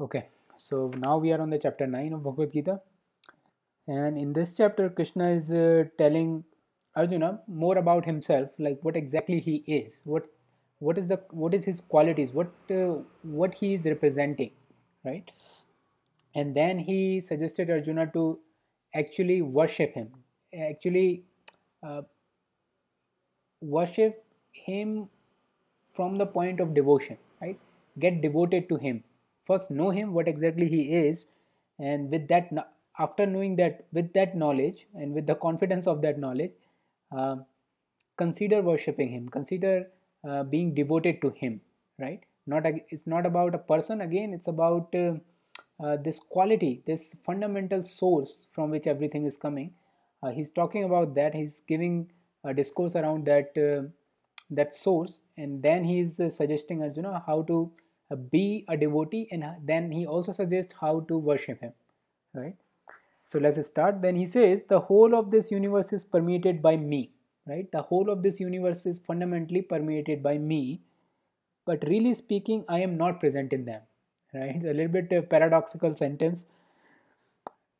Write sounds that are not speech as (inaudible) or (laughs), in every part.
Okay, so now we are on the chapter 9 of Bhagavad Gita. And in this chapter, Krishna is uh, telling Arjuna more about himself, like what exactly he is, what what is the what is his qualities, what uh, what he is representing, right? And then he suggested Arjuna to actually worship him, actually uh, worship him from the point of devotion, right? Get devoted to him first know him what exactly he is and with that after knowing that with that knowledge and with the confidence of that knowledge uh, consider worshipping him consider uh, being devoted to him right not it's not about a person again it's about uh, uh, this quality this fundamental source from which everything is coming uh, he's talking about that he's giving a discourse around that uh, that source and then he's suggesting arjuna how to be a devotee and then he also suggests how to worship him right so let's start then he says the whole of this universe is permeated by me right the whole of this universe is fundamentally permeated by me but really speaking i am not present in them right it's a little bit uh, paradoxical sentence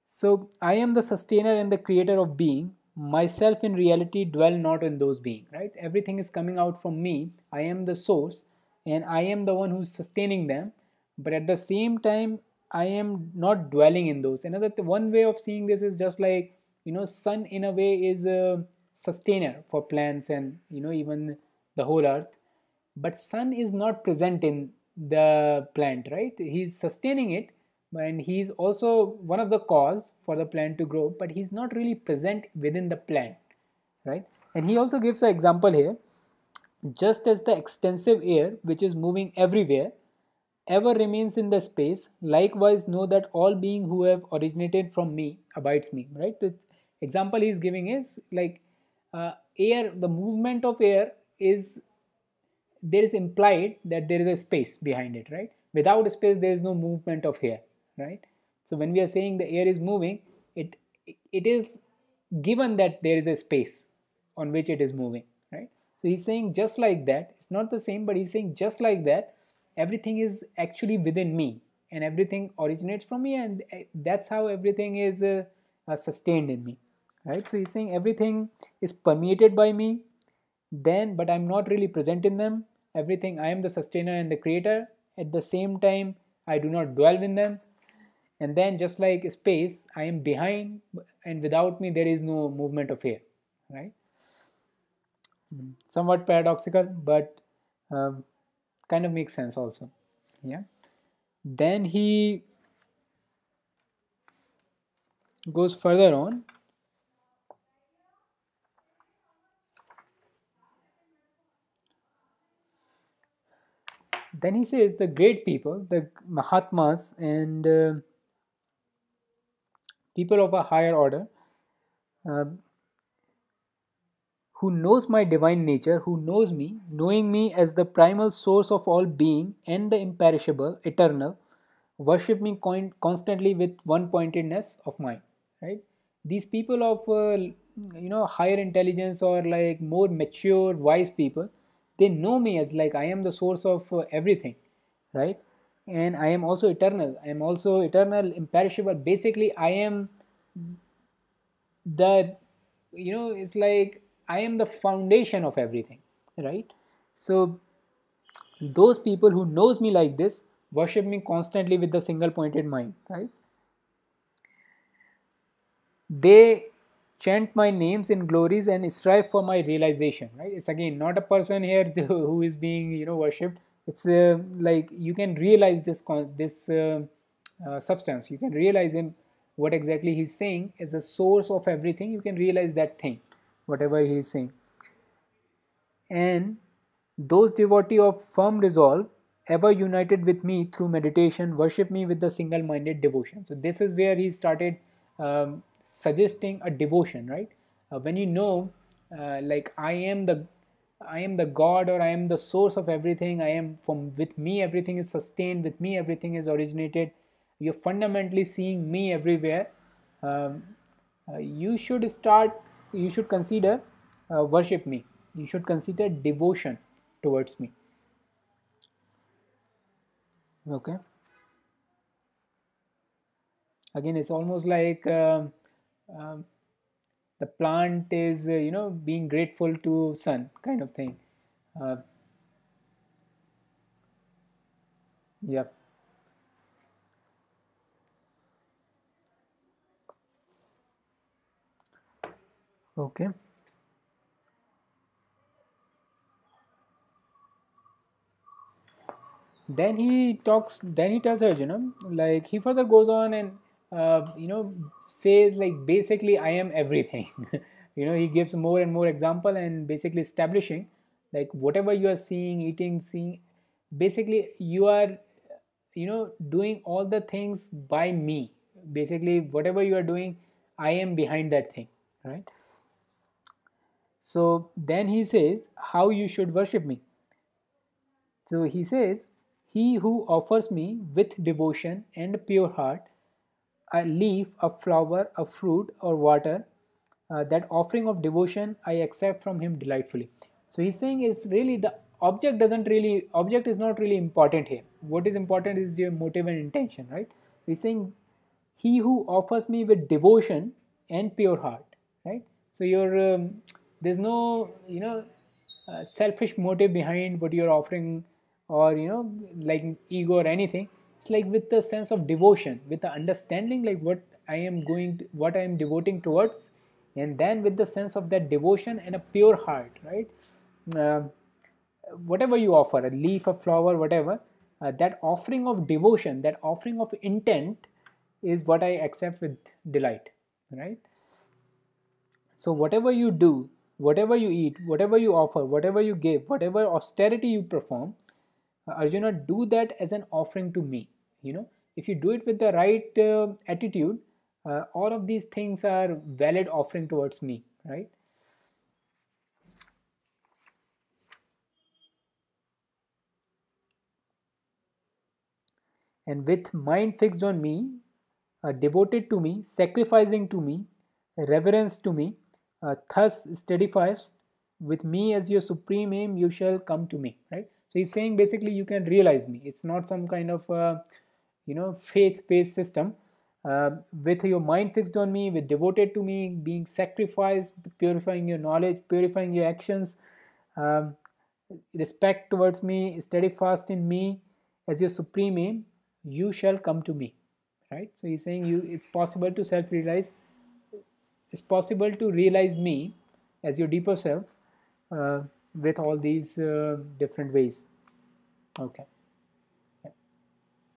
so i am the sustainer and the creator of being myself in reality dwell not in those being right everything is coming out from me i am the source and I am the one who's sustaining them. But at the same time, I am not dwelling in those. Another th- one way of seeing this is just like you know, sun in a way is a sustainer for plants and you know even the whole earth. But sun is not present in the plant, right? He's sustaining it, and he's also one of the cause for the plant to grow. But he's not really present within the plant, right? And he also gives an example here just as the extensive air, which is moving everywhere, ever remains in the space, likewise know that all being who have originated from me abides me. Right? The example he is giving is like uh, air, the movement of air is there is implied that there is a space behind it, right? Without space, there is no movement of air, right? So when we are saying the air is moving, it it is given that there is a space on which it is moving. So he's saying just like that. It's not the same, but he's saying just like that. Everything is actually within me, and everything originates from me, and eh, that's how everything is uh, uh, sustained in me, right? So he's saying everything is permeated by me, then, but I'm not really present in them. Everything, I am the sustainer and the creator. At the same time, I do not dwell in them. And then, just like space, I am behind, and without me, there is no movement of air, right? Hmm. Somewhat paradoxical, but um, kind of makes sense also. Yeah. Then he goes further on then he says the great people, the Mahatmas and uh, people of a higher order, uh, who knows my divine nature, who knows me, knowing me as the primal source of all being and the imperishable, eternal, worship me constantly with one pointedness of mind. Right? These people of uh, you know higher intelligence or like more mature, wise people, they know me as like I am the source of uh, everything, right? And I am also eternal. I am also eternal, imperishable. Basically, I am the you know it's like I am the foundation of everything, right? So those people who knows me like this worship me constantly with the single pointed mind, right? They chant my names in glories and strive for my realization, right? It's again not a person here (laughs) who is being you know worshipped. It's uh, like you can realize this this uh, uh, substance. You can realize him what exactly he's saying is the source of everything. You can realize that thing whatever he is saying and those devotee of firm resolve ever united with me through meditation worship me with the single minded devotion so this is where he started um, suggesting a devotion right uh, when you know uh, like i am the i am the god or i am the source of everything i am from with me everything is sustained with me everything is originated you're fundamentally seeing me everywhere um, uh, you should start you should consider uh, worship me you should consider devotion towards me okay again it's almost like um, um, the plant is uh, you know being grateful to sun kind of thing uh, yep okay then he talks then he tells you know, like he further goes on and uh, you know says like basically i am everything (laughs) you know he gives more and more example and basically establishing like whatever you are seeing eating seeing basically you are you know doing all the things by me basically whatever you are doing i am behind that thing right so then he says, How you should worship me. So he says, He who offers me with devotion and pure heart a leaf, a flower, a fruit, or water, uh, that offering of devotion I accept from him delightfully. So he's saying is really the object doesn't really object is not really important here. What is important is your motive and intention, right? So he's saying he who offers me with devotion and pure heart, right? So your um, there's no you know uh, selfish motive behind what you're offering or you know like ego or anything it's like with the sense of devotion with the understanding like what i am going to, what i am devoting towards and then with the sense of that devotion and a pure heart right uh, whatever you offer a leaf a flower whatever uh, that offering of devotion that offering of intent is what i accept with delight right so whatever you do whatever you eat, whatever you offer, whatever you give, whatever austerity you perform, uh, Arjuna, do that as an offering to me. You know, if you do it with the right uh, attitude, uh, all of these things are valid offering towards me, right? And with mind fixed on me, uh, devoted to me, sacrificing to me, reverence to me, uh, thus steadfast with me as your supreme aim you shall come to me right so he's saying basically you can realize me it's not some kind of uh, you know faith based system uh, with your mind fixed on me with devoted to me being sacrificed purifying your knowledge purifying your actions um, respect towards me steadfast in me as your supreme aim you shall come to me right so he's saying you it's possible to self realize it's possible to realize me as your deeper self uh, with all these uh, different ways okay